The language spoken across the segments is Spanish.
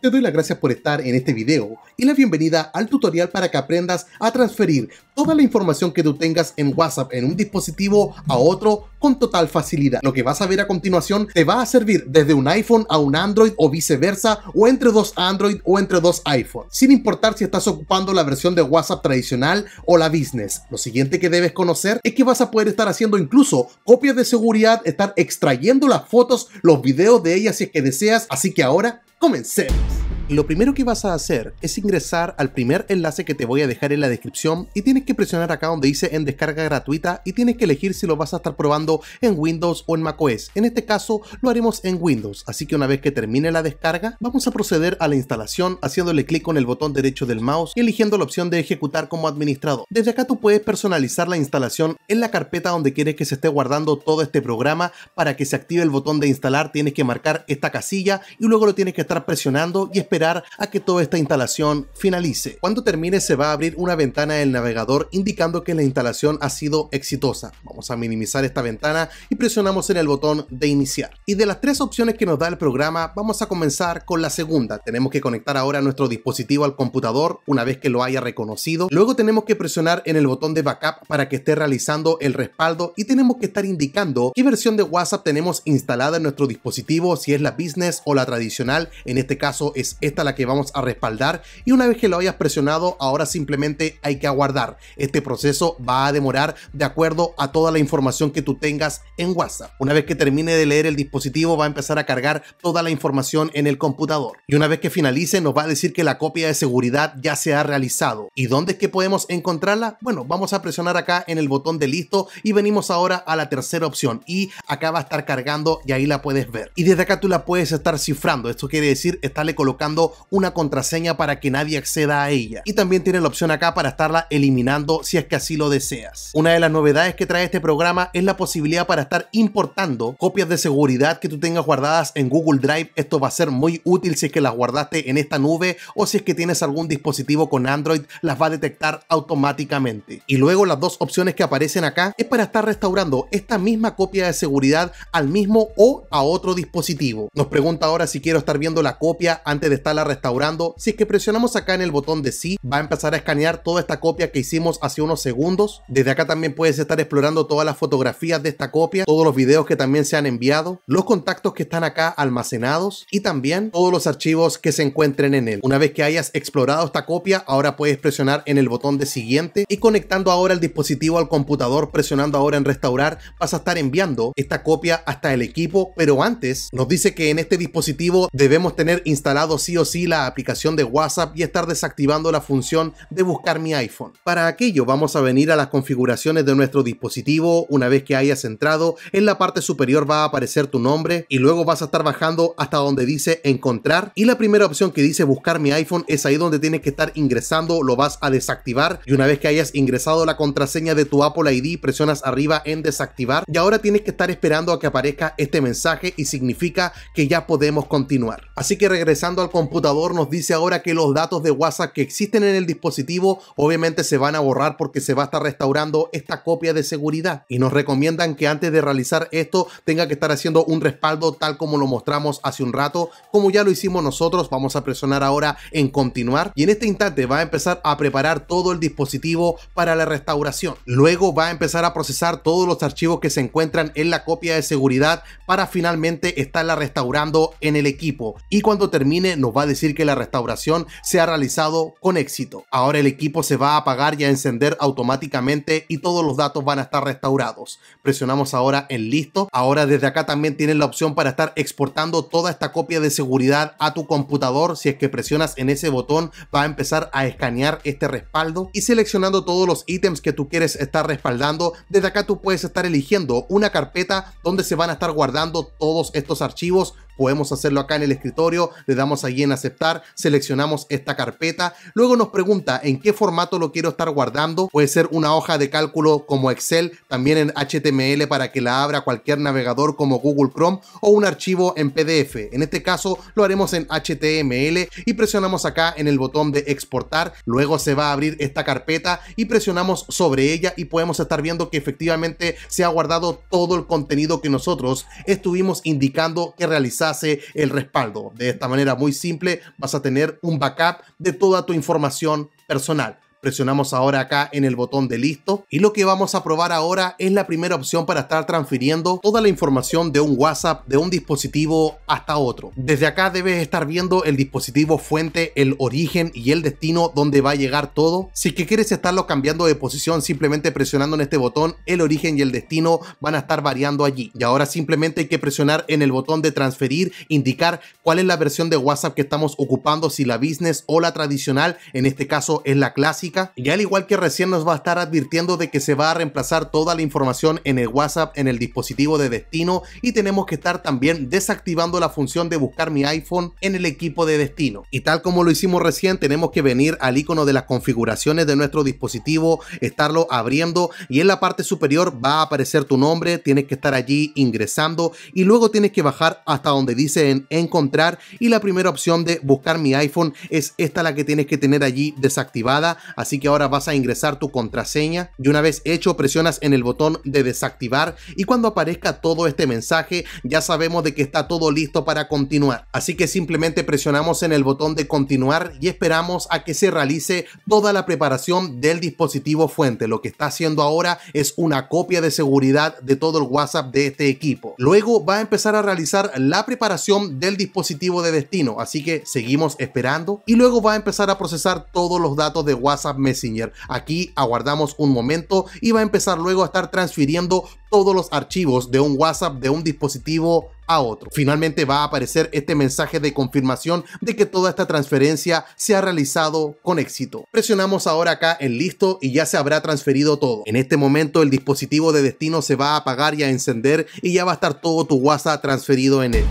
te doy las gracias por estar en este video y la bienvenida al tutorial para que aprendas a transferir toda la información que tú tengas en WhatsApp en un dispositivo a otro con total facilidad. Lo que vas a ver a continuación te va a servir desde un iPhone a un Android o viceversa o entre dos Android o entre dos iPhone, sin importar si estás ocupando la versión de WhatsApp tradicional o la business. Lo siguiente que debes conocer es que vas a poder estar haciendo incluso copias de seguridad, estar extrayendo las fotos, los videos de ellas si es que deseas, así que ahora Comencemos lo primero que vas a hacer es ingresar al primer enlace que te voy a dejar en la descripción y tienes que presionar acá donde dice en descarga gratuita y tienes que elegir si lo vas a estar probando en Windows o en macOS. En este caso lo haremos en Windows, así que una vez que termine la descarga vamos a proceder a la instalación haciéndole clic con el botón derecho del mouse y eligiendo la opción de ejecutar como administrador. Desde acá tú puedes personalizar la instalación en la carpeta donde quieres que se esté guardando todo este programa para que se active el botón de instalar tienes que marcar esta casilla y luego lo tienes que estar presionando y esperando a que toda esta instalación finalice. Cuando termine se va a abrir una ventana del navegador indicando que la instalación ha sido exitosa. Vamos a minimizar esta ventana y presionamos en el botón de iniciar. Y de las tres opciones que nos da el programa, vamos a comenzar con la segunda. Tenemos que conectar ahora nuestro dispositivo al computador una vez que lo haya reconocido. Luego tenemos que presionar en el botón de backup para que esté realizando el respaldo y tenemos que estar indicando qué versión de WhatsApp tenemos instalada en nuestro dispositivo, si es la business o la tradicional, en este caso es esta la que vamos a respaldar y una vez que lo hayas presionado, ahora simplemente hay que aguardar. Este proceso va a demorar de acuerdo a toda la información que tú tengas en WhatsApp. Una vez que termine de leer el dispositivo, va a empezar a cargar toda la información en el computador. Y una vez que finalice, nos va a decir que la copia de seguridad ya se ha realizado. ¿Y dónde es que podemos encontrarla? Bueno, vamos a presionar acá en el botón de listo y venimos ahora a la tercera opción y acá va a estar cargando y ahí la puedes ver. Y desde acá tú la puedes estar cifrando. Esto quiere decir estarle colocando una contraseña para que nadie acceda a ella. Y también tiene la opción acá para estarla eliminando si es que así lo deseas. Una de las novedades que trae este programa es la posibilidad para estar importando copias de seguridad que tú tengas guardadas en Google Drive. Esto va a ser muy útil si es que las guardaste en esta nube o si es que tienes algún dispositivo con Android, las va a detectar automáticamente. Y luego las dos opciones que aparecen acá es para estar restaurando esta misma copia de seguridad al mismo o a otro dispositivo. Nos pregunta ahora si quiero estar viendo la copia antes de estar la restaurando. Si es que presionamos acá en el botón de sí, va a empezar a escanear toda esta copia que hicimos hace unos segundos. Desde acá también puedes estar explorando todas las fotografías de esta copia, todos los videos que también se han enviado, los contactos que están acá almacenados y también todos los archivos que se encuentren en él. Una vez que hayas explorado esta copia, ahora puedes presionar en el botón de siguiente y conectando ahora el dispositivo al computador, presionando ahora en restaurar, vas a estar enviando esta copia hasta el equipo, pero antes nos dice que en este dispositivo debemos tener instalado sí o sí la aplicación de WhatsApp y estar desactivando la función de buscar mi iPhone. Para aquello vamos a venir a las configuraciones de nuestro dispositivo. Una vez que hayas entrado, en la parte superior va a aparecer tu nombre y luego vas a estar bajando hasta donde dice encontrar. Y la primera opción que dice buscar mi iPhone es ahí donde tienes que estar ingresando, lo vas a desactivar. Y una vez que hayas ingresado la contraseña de tu Apple ID, presionas arriba en desactivar. Y ahora tienes que estar esperando a que aparezca este mensaje y significa que ya podemos continuar. Así que regresando al computador nos dice ahora que los datos de WhatsApp que existen en el dispositivo obviamente se van a borrar porque se va a estar restaurando esta copia de seguridad y nos recomiendan que antes de realizar esto tenga que estar haciendo un respaldo tal como lo mostramos hace un rato. Como ya lo hicimos nosotros, vamos a presionar ahora en continuar y en este instante va a empezar a preparar todo el dispositivo para la restauración. Luego va a empezar a procesar todos los archivos que se encuentran en la copia de seguridad para finalmente estarla restaurando en el equipo y cuando termine nos va a decir que la restauración se ha realizado con éxito. Ahora el equipo se va a apagar y a encender automáticamente y todos los datos van a estar restaurados. Presionamos ahora en listo. Ahora desde acá también tienes la opción para estar exportando toda esta copia de seguridad a tu computador. Si es que presionas en ese botón va a empezar a escanear este respaldo y seleccionando todos los ítems que tú quieres estar respaldando. Desde acá tú puedes estar eligiendo una carpeta donde se van a estar guardando todos estos archivos podemos hacerlo acá en el escritorio, le damos allí en aceptar, seleccionamos esta carpeta, luego nos pregunta en qué formato lo quiero estar guardando, puede ser una hoja de cálculo como Excel, también en HTML para que la abra cualquier navegador como Google Chrome o un archivo en PDF, en este caso lo haremos en HTML y presionamos acá en el botón de exportar, luego se va a abrir esta carpeta y presionamos sobre ella y podemos estar viendo que efectivamente se ha guardado todo el contenido que nosotros estuvimos indicando que realizar hace el respaldo. De esta manera muy simple vas a tener un backup de toda tu información personal. Presionamos ahora acá en el botón de listo y lo que vamos a probar ahora es la primera opción para estar transfiriendo toda la información de un WhatsApp de un dispositivo hasta otro. Desde acá debes estar viendo el dispositivo fuente, el origen y el destino donde va a llegar todo. Si que quieres estarlo cambiando de posición simplemente presionando en este botón el origen y el destino van a estar variando allí. Y ahora simplemente hay que presionar en el botón de transferir, indicar cuál es la versión de WhatsApp que estamos ocupando, si la business o la tradicional, en este caso es la clásica y al igual que recién nos va a estar advirtiendo de que se va a reemplazar toda la información en el WhatsApp en el dispositivo de destino y tenemos que estar también desactivando la función de buscar mi iPhone en el equipo de destino. Y tal como lo hicimos recién, tenemos que venir al icono de las configuraciones de nuestro dispositivo, estarlo abriendo y en la parte superior va a aparecer tu nombre, tienes que estar allí ingresando y luego tienes que bajar hasta donde dice en encontrar y la primera opción de buscar mi iPhone es esta la que tienes que tener allí desactivada Así que ahora vas a ingresar tu contraseña y una vez hecho presionas en el botón de desactivar y cuando aparezca todo este mensaje ya sabemos de que está todo listo para continuar. Así que simplemente presionamos en el botón de continuar y esperamos a que se realice toda la preparación del dispositivo fuente. Lo que está haciendo ahora es una copia de seguridad de todo el WhatsApp de este equipo. Luego va a empezar a realizar la preparación del dispositivo de destino, así que seguimos esperando y luego va a empezar a procesar todos los datos de WhatsApp Messenger. Aquí aguardamos un momento y va a empezar luego a estar transfiriendo todos los archivos de un WhatsApp de un dispositivo a otro. Finalmente va a aparecer este mensaje de confirmación de que toda esta transferencia se ha realizado con éxito. Presionamos ahora acá en listo y ya se habrá transferido todo. En este momento el dispositivo de destino se va a apagar y a encender y ya va a estar todo tu WhatsApp transferido en él.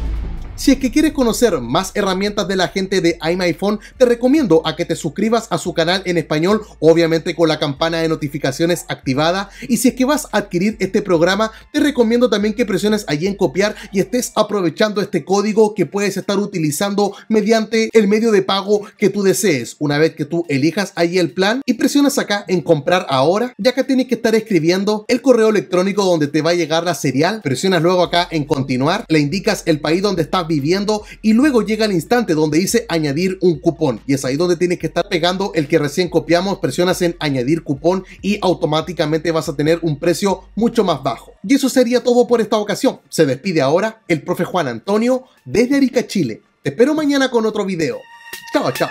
Si es que quieres conocer más herramientas de la gente de iMyPhone, te recomiendo a que te suscribas a su canal en español, obviamente con la campana de notificaciones activada. Y si es que vas a adquirir este programa, te recomiendo también que presiones allí en copiar y estés aprovechando este código que puedes estar utilizando mediante el medio de pago que tú desees. Una vez que tú elijas allí el plan y presionas acá en comprar ahora, ya que tienes que estar escribiendo el correo electrónico donde te va a llegar la serial, presionas luego acá en continuar, le indicas el país donde estás viviendo y luego llega el instante donde dice añadir un cupón y es ahí donde tienes que estar pegando el que recién copiamos, presionas en añadir cupón y automáticamente vas a tener un precio mucho más bajo. Y eso sería todo por esta ocasión. Se despide ahora el profe Juan Antonio desde Arica, Chile. Te espero mañana con otro video. Chao, chao.